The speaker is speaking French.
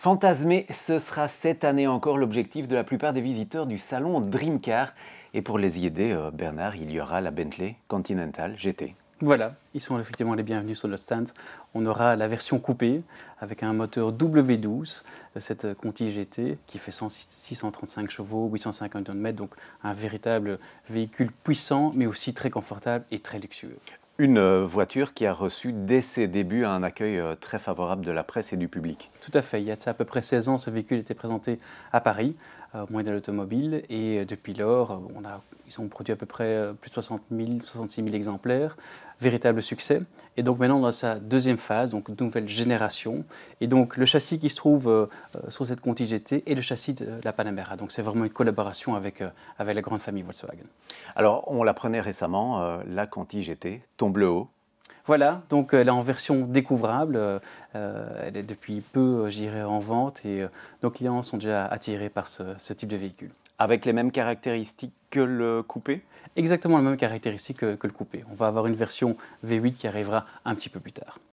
Fantasmer, ce sera cette année encore l'objectif de la plupart des visiteurs du salon Dreamcar. Et pour les y aider, euh, Bernard, il y aura la Bentley Continental GT. Voilà, ils sont effectivement les bienvenus sur le stand. On aura la version coupée avec un moteur W12 de euh, cette Conti GT qui fait 635 chevaux, 850 mètres. donc un véritable véhicule puissant mais aussi très confortable et très luxueux. Une voiture qui a reçu dès ses débuts un accueil euh, très favorable de la presse et du public. Tout à fait. Il y a à peu près 16 ans, ce véhicule était présenté à Paris euh, moins moyen l'automobile. Et euh, depuis lors, euh, ils ont produit à peu près plus de 60 000, 66 000 exemplaires. Véritable succès. Et donc maintenant, on a sa deuxième phase, donc nouvelle génération. Et donc le châssis qui se trouve sur cette Conti GT est le châssis de la Panamera. Donc c'est vraiment une collaboration avec, avec la grande famille Volkswagen. Alors on l'apprenait récemment, la Conti GT tombe le haut voilà, donc euh, elle est en version découvrable. Euh, euh, elle est depuis peu, j'irai en vente et nos clients sont déjà attirés par ce, type de véhicule. Avec les mêmes caractéristiques que le coupé Exactement les mêmes caractéristiques que le coupé. On va avoir une version V8 qui arrivera un petit peu plus tard.